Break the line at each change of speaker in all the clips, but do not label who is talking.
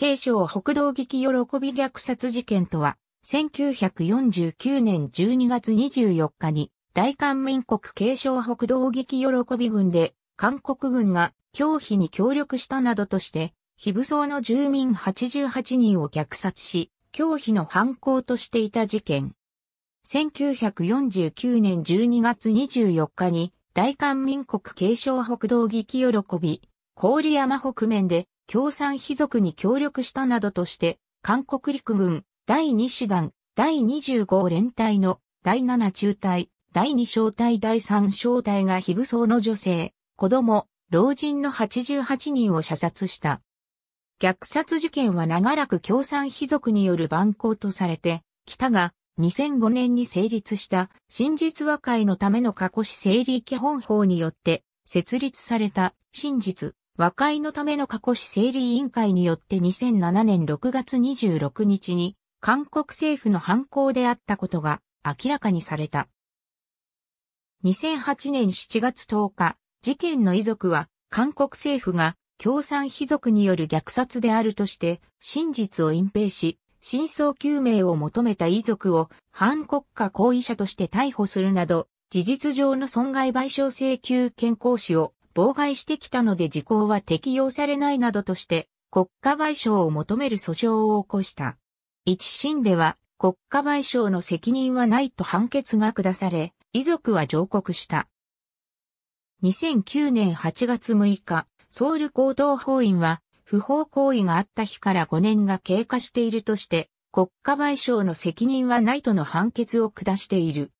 慶章北道劇喜び虐殺事件とは、1949年12月24日に、大韓民国慶章北道劇喜び軍で、韓国軍が狂飛に協力したなどとして、非武装の住民88人を虐殺し、狂飛の犯行としていた事件。1949年12月24日に、大韓民国慶章北道劇喜び、郡山北面で、共産貴族に協力したなどとして、韓国陸軍第2師団第25連隊の第7中隊、第2小隊第3小隊が非武装の女性、子供、老人の88人を射殺した。虐殺事件は長らく共産貴族による蛮行とされて、北が2005年に成立した真実和解のための過去史整理基本法によって設立された真実和解のための過去市整理委員会によって2007年6月26日に韓国政府の犯行であったことが明らかにされた。2008年7月10日、事件の遺族は韓国政府が共産貴族による虐殺であるとして真実を隠蔽し、真相究明を求めた遺族を反国家行為者として逮捕するなど、事実上の損害賠償請求権行使を妨害してきたので時効は適用されないなどとして、国家賠償を求める訴訟を起こした。一審では、国家賠償の責任はないと判決が下され、遺族は上告した。2009年8月6日、ソウル行動法院は、不法行為があった日から5年が経過しているとして、国家賠償の責任はないとの判決を下している。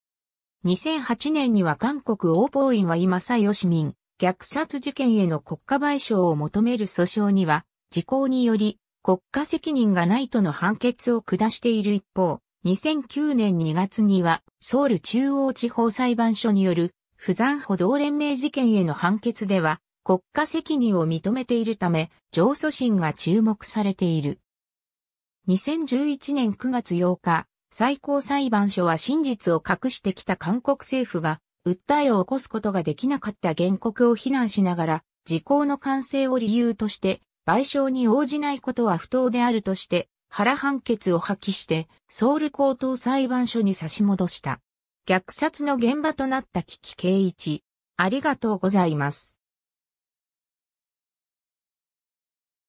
2008年には韓国王法院は今さよ。市民、虐殺事件への国家賠償を求める訴訟には、時効により国家責任がないとの判決を下している一方、2009年2月にはソウル中央地方裁判所による不残歩道連盟事件への判決では国家責任を認めているため上訴審が注目されている。2011年9月8日、最高裁判所は真実を隠してきた韓国政府が訴えを起こすことができなかった原告を非難しながら、時効の完成を理由として、賠償に応じないことは不当であるとして、原判決を破棄して、ソウル高等裁判所に差し戻した。虐殺の現場となった危機圭一。ありがとうございます。